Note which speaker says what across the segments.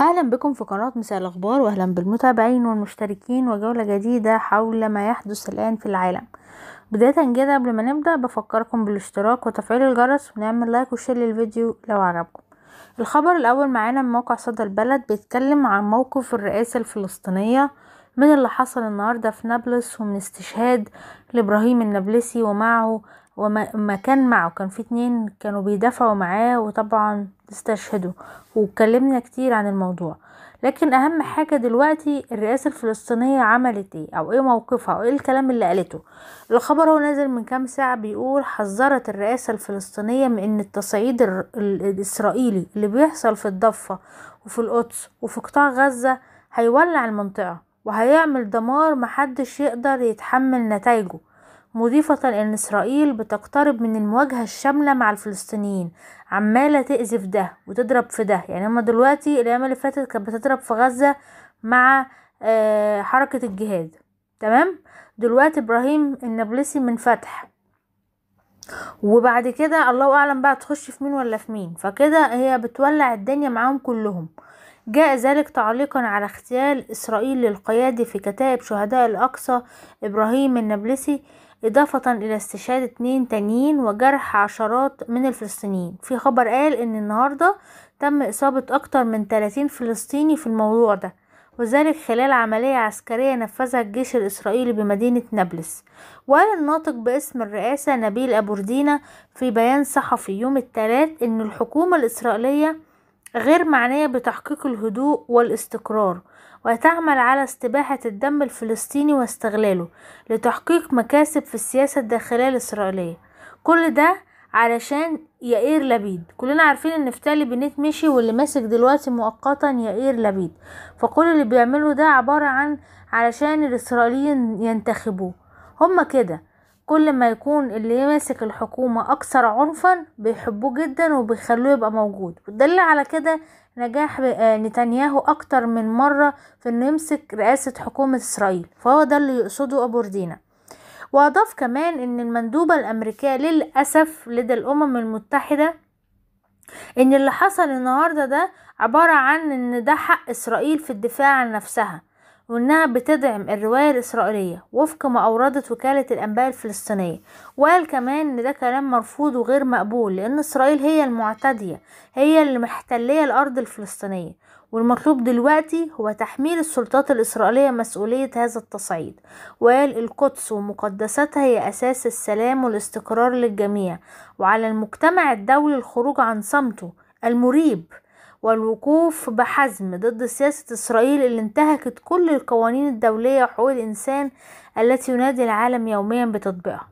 Speaker 1: اهلا بكم في قناة مساء الاخبار واهلا بالمتابعين والمشتركين وجولة جديدة حول ما يحدث الان في العالم بداية كده قبل ما نبدأ بفكركم بالاشتراك وتفعيل الجرس ونعمل لايك وشير للفيديو لو عجبكم الخبر الاول معانا من موقع صدى البلد بيتكلم عن موقف الرئاسة الفلسطينية من اللي حصل النهاردة في نابلس ومن استشهاد لإبراهيم النابلسي ومعه وما كان معه كان في اتنين كانوا بيدافعوا معاه وطبعا استشهدوا واتكلمنا كتير عن الموضوع لكن اهم حاجه دلوقتي الرئاسه الفلسطينيه عملت ايه او ايه موقفها او ايه الكلام اللي قالته الخبر هو نازل من كام ساعه بيقول حذرت الرئاسه الفلسطينيه من ان التصعيد الاسرائيلي اللي بيحصل في الضفه وفي القدس وفي قطاع غزه هيولع المنطقه وهيعمل دمار محدش يقدر يتحمل نتائجه مضيفة أن إسرائيل بتقترب من المواجهة الشاملة مع الفلسطينيين عمالة تأذي في ده وتضرب في ده يعني هما دلوقتي الأيام اللي فاتت كانت بتضرب في غزة مع آه، حركة الجهاد تمام دلوقتي إبراهيم النابلسي من فتح وبعد كده الله أعلم بقى تخش في مين ولا في مين فكده هي بتولع الدنيا معاهم كلهم جاء ذلك تعليقا على اغتيال إسرائيل للقيادي في كتائب شهداء الأقصى إبراهيم النابلسي إضافة إلى استشهاد اتنين تانيين وجرح عشرات من الفلسطينيين في خبر قال إن النهاردة تم إصابة أكتر من 30 فلسطيني في الموضوع ده وذلك خلال عملية عسكرية نفذها الجيش الإسرائيلي بمدينة نابلس وقال الناطق باسم الرئاسة نبيل أبوردينا في بيان صحفي يوم الثلاث إن الحكومة الإسرائيلية غير معنية بتحقيق الهدوء والاستقرار وتعمل على استباحة الدم الفلسطيني واستغلاله لتحقيق مكاسب في السياسة الداخلية الإسرائيلية كل ده علشان يائير لبيد كلنا عارفين ان نفتالي بنت مشي واللي ماسك دلوقتي مؤقتا يائير لبيد فكل اللي بيعمله ده عبارة عن علشان الإسرائيليين ينتخبوه هما كده كل ما يكون اللي ماسك الحكومة أكثر عنفا بيحبوه جدا وبيخلوه يبقى موجود والدليل على كده نجاح آه، نتنياهو أكتر من مرة في إنه يمسك رئاسة حكومة إسرائيل فهو ده اللي يقصده أبو ردينا وأضاف كمان إن المندوبة الأمريكية للأسف لدى الأمم المتحدة إن اللي حصل النهاردة ده عبارة عن إن ده حق إسرائيل في الدفاع عن نفسها وأنها بتدعم الرواية الإسرائيلية وفق ما أوردت وكالة الأنباء الفلسطينية وقال كمان إن ده كلام مرفوض وغير مقبول لأن إسرائيل هي المعتدية هي اللي محتلية الأرض الفلسطينية والمطلوب دلوقتي هو تحميل السلطات الإسرائيلية مسؤولية هذا التصعيد وقال القدس ومقدساتها هي أساس السلام والاستقرار للجميع وعلى المجتمع الدولي الخروج عن صمته المريب والوقوف بحزم ضد سياسة إسرائيل اللي انتهكت كل القوانين الدولية وحقوق الإنسان التي ينادي العالم يوميا بتطبيقها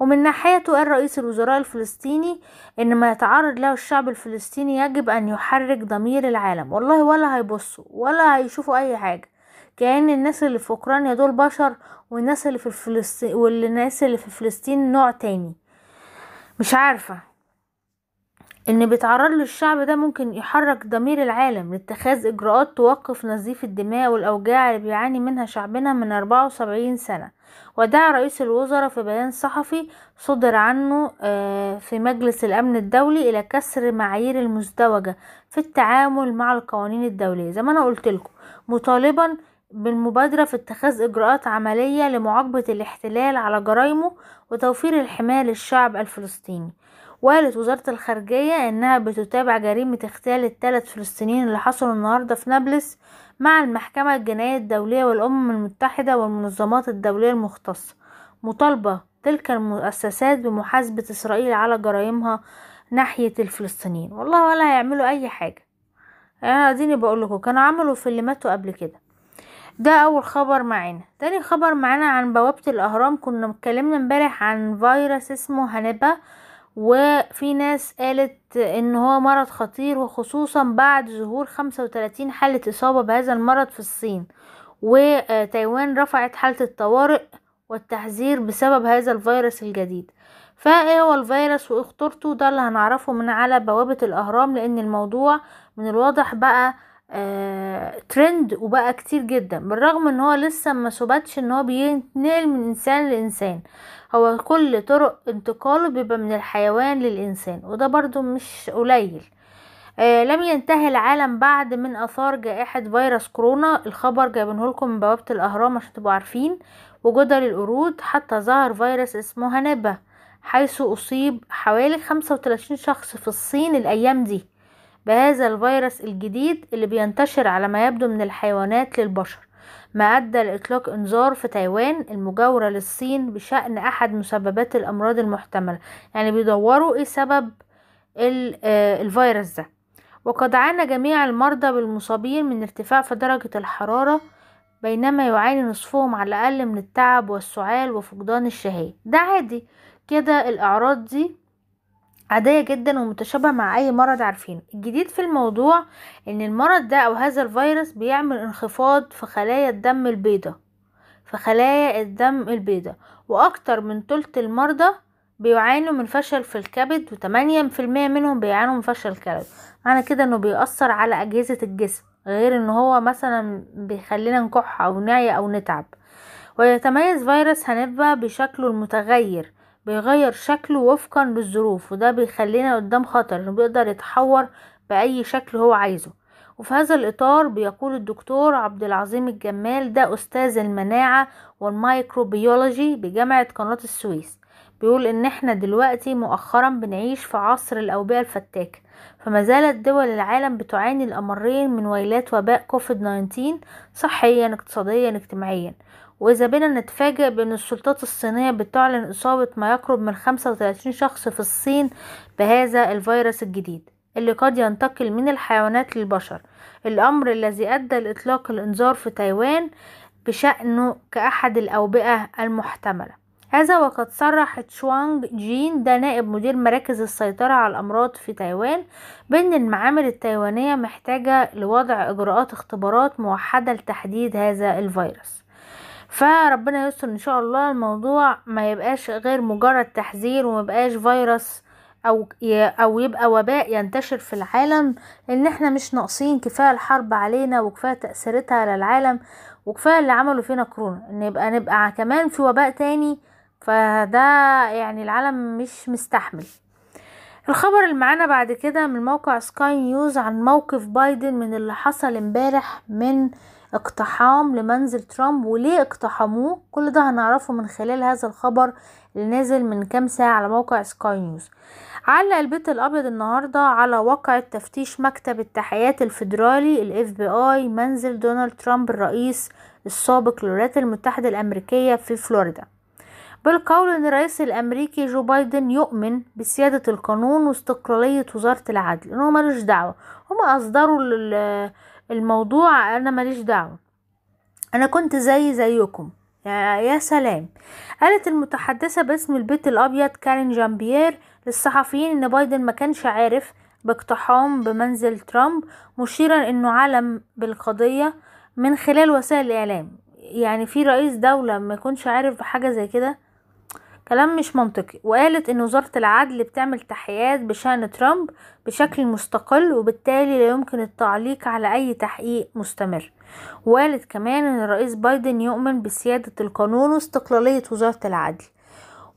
Speaker 1: ومن ناحيته قال رئيس الوزراء الفلسطيني ان ما يتعرض له الشعب الفلسطيني يجب ان يحرك ضمير العالم والله ولا هيبصوا ولا هيشوفوا اي حاجه كأن الناس اللي في أوكرانيا دول بشر والناس اللي في فلسطين والناس اللي في فلسطين نوع تاني مش عارفة ان بيتعرض له الشعب ده ممكن يحرك ضمير العالم لاتخاذ اجراءات توقف نزيف الدماء والاوجاع اللي بيعاني منها شعبنا من 74 سنة ودعا رئيس الوزراء في بيان صحفي صدر عنه آه، في مجلس الامن الدولي الى كسر معايير المزدوجة في التعامل مع القوانين الدولية زي ما انا قلت لكم مطالبا بالمبادرة في اتخاذ إجراءات عملية لمعاقبة الاحتلال على جرائمه وتوفير الحماية للشعب الفلسطيني وقالت وزارة الخارجية إنها بتتابع جريمة اغتيال الثلاث فلسطينيين اللي حصلوا النهاردة في نابلس مع المحكمة الجنائية الدولية والأمم المتحدة والمنظمات الدولية المختصة مطالبة تلك المؤسسات بمحاسبة إسرائيل على جرائمها ناحية الفلسطينيين والله ولا هيعملوا أي حاجة يعني أنا أديني بقول لكم كانوا عملوا في اللي ماتوا قبل كده ده أول خبر معانا تاني خبر معانا عن بوابة الأهرام كنا اتكلمنا امبارح عن فيروس اسمه هنبة وفي ناس قالت ان هو مرض خطير وخصوصا بعد ظهور 35 حالة اصابة بهذا المرض في الصين وتايوان رفعت حالة الطوارئ والتحذير بسبب هذا الفيروس الجديد فايه هو الفيروس واخطورته ده اللي هنعرفه من على بوابة الاهرام لان الموضوع من الواضح بقى آه، ترند وبقى كتير جدا بالرغم ان هو لسه ما ثبتش ان هو بينتقل من انسان لانسان هو كل طرق انتقاله بيبقى من الحيوان للإنسان وده برضو مش قليل آه لم ينتهي العالم بعد من اثار جائحة فيروس كورونا الخبر جايبينه لكم من بوابة الاهرام عشان تبقوا عارفين وجدر القرود حتى ظهر فيروس اسمه هنبة حيث اصيب حوالي 35 شخص في الصين الايام دي بهذا الفيروس الجديد اللي بينتشر على ما يبدو من الحيوانات للبشر ما أدى لإطلاق إنذار في تايوان المجاورة للصين بشأن أحد مسببات الأمراض المحتملة يعني بيدوروا إيه سبب آه، الفيروس ده وقد عانى جميع المرضى بالمصابين من ارتفاع في درجة الحرارة بينما يعاني نصفهم على الأقل من التعب والسعال وفقدان الشهية ده عادي كده الأعراض دي عادية جدا ومتشابهة مع أي مرض عارفينه الجديد في الموضوع إن المرض ده أو هذا الفيروس بيعمل انخفاض في خلايا الدم البيضاء في خلايا الدم البيضاء وأكتر من تلت المرضى بيعانوا من فشل في الكبد وتمانية في المية منهم بيعانوا من فشل الكبد معنى كده انه بيأثر على أجهزة الجسم غير ان هو مثلا بيخلينا نكح او نعي او نتعب ويتميز فيروس هنبا بشكله المتغير بيغير شكله وفقا للظروف وده بيخلينا قدام خطر انه بيقدر يتحور باي شكل هو عايزه وفي هذا الاطار بيقول الدكتور عبد العظيم الجمال ده استاذ المناعه والمايكروبيولوجي بجامعه قناه السويس بيقول ان احنا دلوقتي مؤخرا بنعيش في عصر الاوبئه الفتاكه فما زالت دول العالم بتعاني الامرين من ويلات وباء كوفيد 19 صحيا اقتصاديا اجتماعيا وإذا بنا نتفاجئ بأن السلطات الصينية بتعلن إصابة ما يقرب من 35 شخص في الصين بهذا الفيروس الجديد اللي قد ينتقل من الحيوانات للبشر الأمر الذي أدى لإطلاق الإنذار في تايوان بشأنه كأحد الأوبئة المحتملة هذا وقد صرح تشوانج جين ده نائب مدير مراكز السيطرة على الأمراض في تايوان بأن المعامل التايوانية محتاجة لوضع إجراءات اختبارات موحدة لتحديد هذا الفيروس فربنا يستر ان شاء الله الموضوع ما يبقاش غير مجرد تحذير وما يبقاش فيروس او او يبقى وباء ينتشر في العالم لان احنا مش ناقصين كفايه الحرب علينا وكفايه تاثيرتها على العالم وكفايه اللي عملوا فينا كورونا ان يبقى نبقى كمان في وباء تاني فده يعني العالم مش مستحمل الخبر اللي معانا بعد كده من موقع سكاي نيوز عن موقف بايدن من اللي حصل امبارح من اقتحام لمنزل ترامب وليه اقتحموه كل ده هنعرفه من خلال هذا الخبر اللي نازل من كام ساعة على موقع سكاي نيوز علق البيت الابيض النهاردة على وقع تفتيش مكتب التحيات الفيدرالي الاف بي اي منزل دونالد ترامب الرئيس السابق للولايات المتحدة الامريكية في فلوريدا بالقول ان الرئيس الامريكي جو بايدن يؤمن بسيادة القانون واستقلالية وزارة العدل ان هو ملوش دعوة هما اصدروا الموضوع انا ماليش دعوه انا كنت زي زيكم يا سلام قالت المتحدثة باسم البيت الأبيض كارين جامبيير للصحفيين إن بايدن ما كانش عارف باقتحام بمنزل ترامب مشيرا إنه علم بالقضية من خلال وسائل الإعلام يعني في رئيس دولة ما يكونش عارف بحاجة زي كده كلام مش منطقي وقالت ان وزارة العدل بتعمل تحقيقات بشأن ترامب بشكل مستقل وبالتالي لا يمكن التعليق على اي تحقيق مستمر وقالت كمان ان الرئيس بايدن يؤمن بسيادة القانون واستقلالية وزارة العدل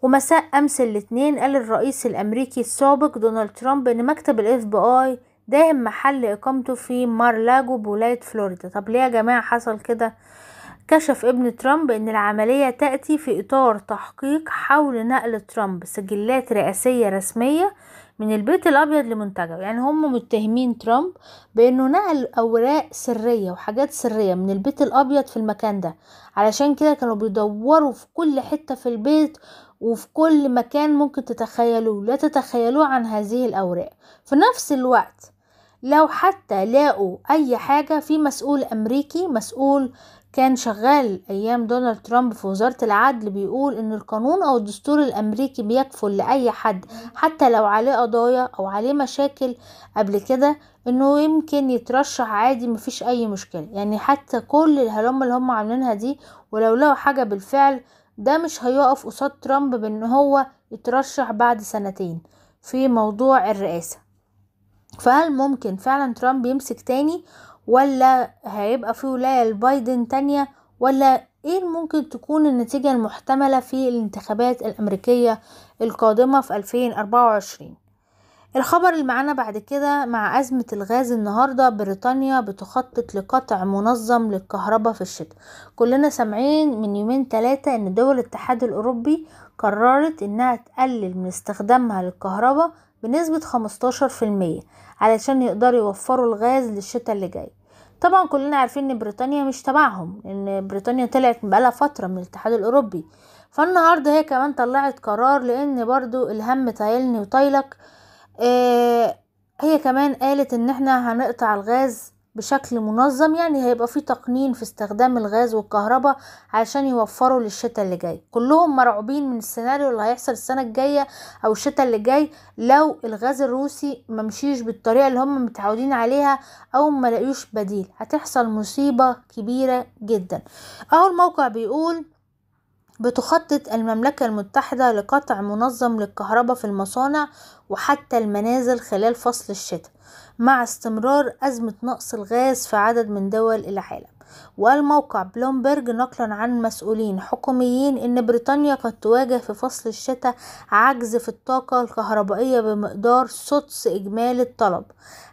Speaker 1: ومساء امس الاثنين قال الرئيس الامريكي السابق دونالد ترامب ان مكتب الاف بي اي داهم محل اقامته في مارلاجو بولاية فلوريدا طب ليه يا جماعة حصل كده كشف ابن ترامب أن العملية تأتي في إطار تحقيق حول نقل ترامب سجلات رئاسية رسمية من البيت الأبيض لمنتجعه يعني هم متهمين ترامب بأنه نقل أوراق سرية وحاجات سرية من البيت الأبيض في المكان ده علشان كده كانوا بيدوروا في كل حتة في البيت وفي كل مكان ممكن تتخيلوه لا تتخيلوه عن هذه الأوراق في نفس الوقت لو حتى لاقوا اي حاجه في مسؤول امريكي مسؤول كان شغال ايام دونالد ترامب في وزاره العدل بيقول ان القانون او الدستور الامريكي بيكفل لاي حد حتى لو عليه قضايا او عليه مشاكل قبل كده انه يمكن يترشح عادي مفيش اي مشكله يعني حتى كل الهلم اللي هم عاملينها دي ولو لقوا حاجه بالفعل ده مش هيقف قصاد ترامب بان هو يترشح بعد سنتين في موضوع الرئاسه فهل ممكن فعلا ترامب يمسك تاني ولا هيبقى في ولاية لبايدن تانية ولا ايه ممكن تكون النتيجة المحتملة في الانتخابات الامريكية القادمة في 2024 الخبر اللي معانا بعد كده مع أزمة الغاز النهاردة بريطانيا بتخطط لقطع منظم للكهرباء في الشتاء كلنا سامعين من يومين ثلاثة ان دول الاتحاد الأوروبي قررت انها تقلل من استخدامها للكهرباء بنسبة 15% علشان يقدروا يوفروا الغاز للشتاء اللي جاي طبعا كلنا عارفين ان بريطانيا مش تبعهم ان بريطانيا طلعت بقالها فترة من الاتحاد الاوروبي فالنهاردة هي كمان طلعت قرار لان برضو الهم طايلني وطايلك آه هي كمان قالت ان احنا هنقطع الغاز بشكل منظم يعني هيبقى في تقنين في استخدام الغاز والكهرباء عشان يوفروا للشتاء اللي جاي كلهم مرعوبين من السيناريو اللي هيحصل السنة الجاية او الشتاء اللي جاي لو الغاز الروسي ممشيش بالطريقة اللي هم متعودين عليها او ما بديل هتحصل مصيبة كبيرة جدا اهو الموقع بيقول بتخطط المملكة المتحدة لقطع منظم للكهرباء في المصانع وحتى المنازل خلال فصل الشتاء مع استمرار أزمة نقص الغاز في عدد من دول العالم والموقع بلومبرج نقلا عن مسؤولين حكوميين إن بريطانيا قد تواجه في فصل الشتاء عجز في الطاقة الكهربائية بمقدار سدس إجمالي الطلب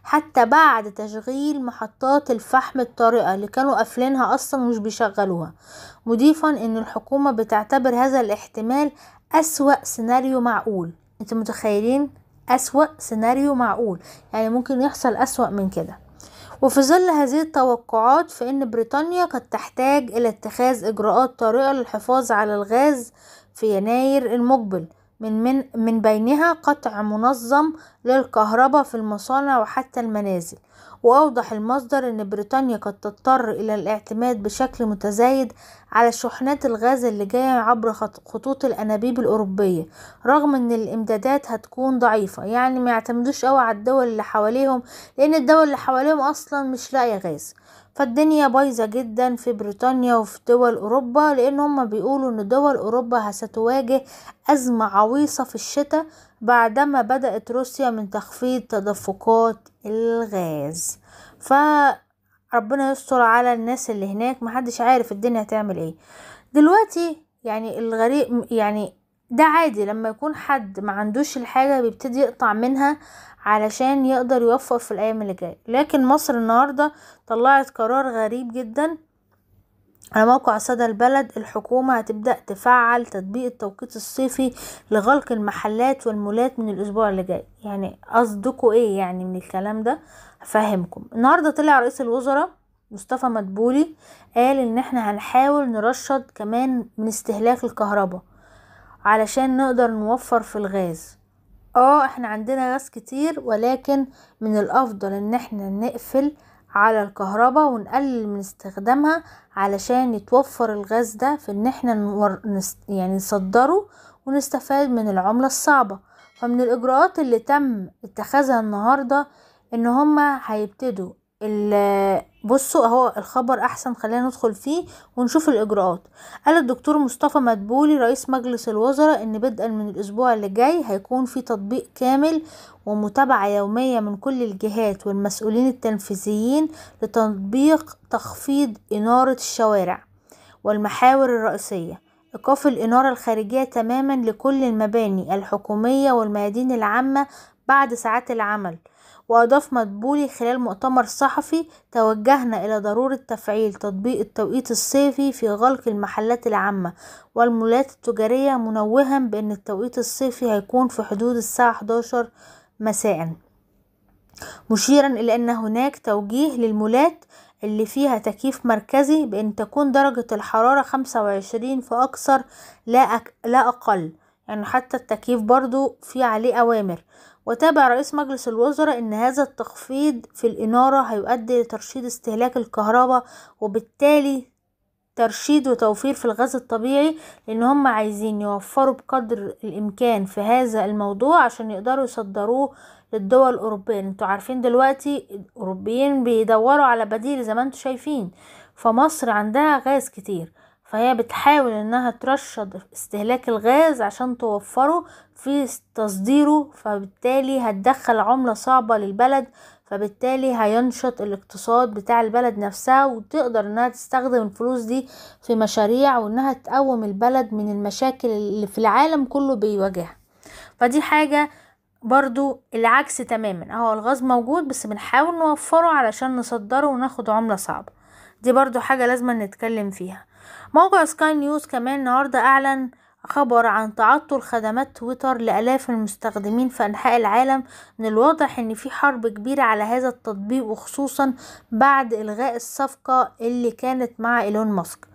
Speaker 1: حتى بعد تشغيل محطات الفحم الطارئة اللي كانوا قافلينها أصلا ومش بيشغلوها مضيفا إن الحكومة بتعتبر هذا الاحتمال أسوأ سيناريو معقول انتوا متخيلين أسوأ سيناريو معقول يعني ممكن يحصل أسوأ من كده وفي ظل هذه التوقعات فإن بريطانيا قد تحتاج إلى اتخاذ إجراءات طارئة للحفاظ على الغاز في يناير المقبل من, من, من بينها قطع منظم للكهرباء في المصانع وحتى المنازل وأوضح المصدر أن بريطانيا قد تضطر إلى الاعتماد بشكل متزايد على شحنات الغاز اللي جاية عبر خطوط الأنابيب الأوروبية رغم أن الإمدادات هتكون ضعيفة يعني ما يعتمدوش قوي على الدول اللي حواليهم لأن الدول اللي حواليهم أصلا مش لاقية غاز فالدنيا بايظة جدا في بريطانيا وفي دول أوروبا لأن هما بيقولوا إن دول أوروبا هستواجه أزمة عويصة في الشتاء بعدما بدأت روسيا من تخفيض تدفقات الغاز ف ربنا يستر على الناس اللي هناك محدش عارف الدنيا هتعمل ايه دلوقتي يعني الغريب يعني ده عادي لما يكون حد ما عندوش الحاجة بيبتدي يقطع منها علشان يقدر يوفر في الايام اللي جاية لكن مصر النهاردة طلعت قرار غريب جدا على موقع صدى البلد الحكومة هتبدأ تفعل تطبيق التوقيت الصيفي لغلق المحلات والمولات من الأسبوع اللي جاي يعني قصدكوا ايه يعني من الكلام ده هفهمكم النهاردة طلع رئيس الوزراء مصطفى مدبولي قال ان احنا هنحاول نرشد كمان من استهلاك الكهرباء علشان نقدر نوفر في الغاز اه احنا عندنا غاز كتير ولكن من الافضل ان احنا نقفل على الكهرباء ونقلل من استخدامها علشان يتوفر الغاز ده في ان احنا نور... يعني نصدره ونستفاد من العملة الصعبة فمن الاجراءات اللي تم اتخاذها النهاردة ان هما هيبتدوا بصوا اهو الخبر احسن خلينا ندخل فيه ونشوف الاجراءات قال الدكتور مصطفى مدبولي رئيس مجلس الوزراء ان بدءا من الاسبوع اللي جاي هيكون في تطبيق كامل ومتابعة يومية من كل الجهات والمسؤولين التنفيذيين لتطبيق تخفيض إنارة الشوارع والمحاور الرئيسية إيقاف الإنارة الخارجية تماما لكل المباني الحكومية والميادين العامة بعد ساعات العمل وأضاف مدبولي خلال مؤتمر صحفي توجهنا إلى ضرورة تفعيل تطبيق التوقيت الصيفي في غلق المحلات العامة والمولات التجارية منوها بأن التوقيت الصيفي هيكون في حدود الساعة 11 مساء مشيرا إلى أن هناك توجيه للمولات اللي فيها تكييف مركزي بأن تكون درجة الحرارة 25 فأكثر لا, أك... لا أقل يعني حتى التكييف برضو في عليه أوامر وتابع رئيس مجلس الوزراء أن هذا التخفيض في الإنارة هيؤدي لترشيد استهلاك الكهرباء وبالتالي ترشيد وتوفير في الغاز الطبيعي لان هم عايزين يوفروا بقدر الامكان في هذا الموضوع عشان يقدروا يصدروه للدول الاوروبيه انتوا عارفين دلوقتي الاوروبيين بيدوروا على بديل زي ما انتوا شايفين فمصر عندها غاز كتير فهي بتحاول انها ترشد استهلاك الغاز عشان توفره في تصديره فبالتالي هتدخل عملة صعبة للبلد فبالتالي هينشط الاقتصاد بتاع البلد نفسها وتقدر انها تستخدم الفلوس دي في مشاريع وانها تقوم البلد من المشاكل اللي في العالم كله بيواجهها فدي حاجة برضو العكس تماما اهو الغاز موجود بس بنحاول نوفره علشان نصدره وناخد عملة صعبة دي برضو حاجة لازم نتكلم فيها موقع سكاي نيوز كمان النهاردة أعلن خبر عن تعطل خدمات تويتر لآلاف المستخدمين في أنحاء العالم من الواضح إن في حرب كبيرة على هذا التطبيق وخصوصا بعد إلغاء الصفقة اللي كانت مع إيلون ماسك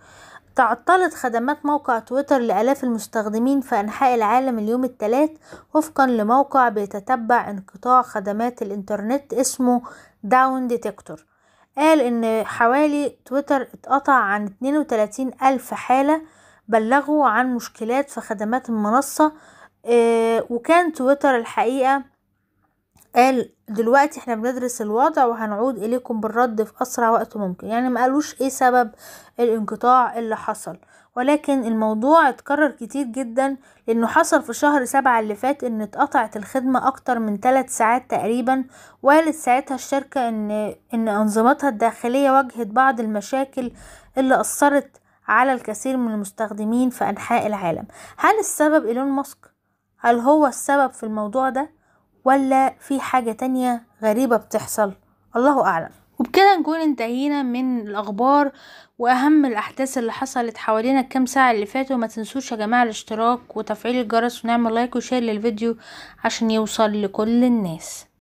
Speaker 1: تعطلت خدمات موقع تويتر لآلاف المستخدمين في أنحاء العالم اليوم الثلاث وفقا لموقع بيتتبع انقطاع خدمات الإنترنت اسمه داون ديتكتور قال ان حوالي تويتر اتقطع عن 32 الف حالة بلغوا عن مشكلات في خدمات المنصة اه وكان تويتر الحقيقة قال دلوقتي احنا بندرس الوضع وهنعود اليكم بالرد في اسرع وقت ممكن يعني ما قالوش ايه سبب الانقطاع اللي حصل ولكن الموضوع اتكرر كتير جدا لانه حصل في شهر سبعة اللي فات ان اتقطعت الخدمة اكتر من ثلاث ساعات تقريبا وقالت ساعتها الشركة ان ان انظمتها الداخلية واجهت بعض المشاكل اللي اثرت على الكثير من المستخدمين في انحاء العالم هل السبب ايلون ماسك هل هو السبب في الموضوع ده ولا في حاجة تانية غريبة بتحصل الله اعلم وبكده نكون انتهينا من الاخبار واهم الاحداث اللي حصلت حوالينا الكام ساعه اللي فاتوا ما تنسوش يا جماعه الاشتراك وتفعيل الجرس ونعمل لايك وشير للفيديو عشان يوصل لكل الناس